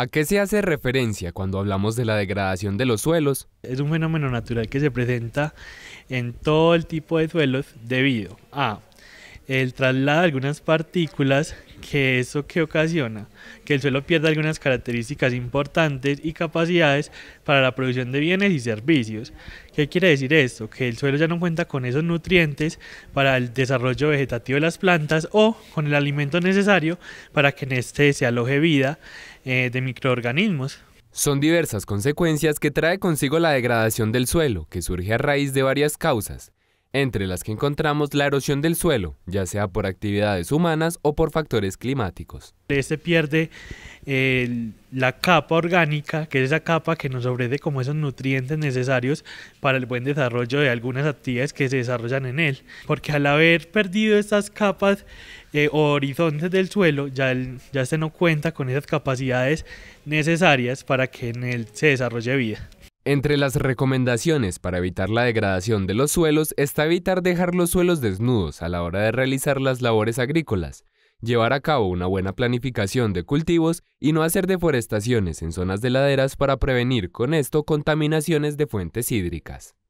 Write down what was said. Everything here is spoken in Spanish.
¿A qué se hace referencia cuando hablamos de la degradación de los suelos? Es un fenómeno natural que se presenta en todo el tipo de suelos debido a el traslado de algunas partículas, que eso que ocasiona que el suelo pierda algunas características importantes y capacidades para la producción de bienes y servicios. ¿Qué quiere decir esto? Que el suelo ya no cuenta con esos nutrientes para el desarrollo vegetativo de las plantas o con el alimento necesario para que en este se aloje vida eh, de microorganismos. Son diversas consecuencias que trae consigo la degradación del suelo, que surge a raíz de varias causas entre las que encontramos la erosión del suelo, ya sea por actividades humanas o por factores climáticos. Se este pierde eh, la capa orgánica, que es esa capa que nos ofrece como esos nutrientes necesarios para el buen desarrollo de algunas actividades que se desarrollan en él, porque al haber perdido estas capas eh, o horizontes del suelo, ya, ya se este no cuenta con esas capacidades necesarias para que en él se desarrolle vida. Entre las recomendaciones para evitar la degradación de los suelos está evitar dejar los suelos desnudos a la hora de realizar las labores agrícolas, llevar a cabo una buena planificación de cultivos y no hacer deforestaciones en zonas de laderas para prevenir con esto contaminaciones de fuentes hídricas.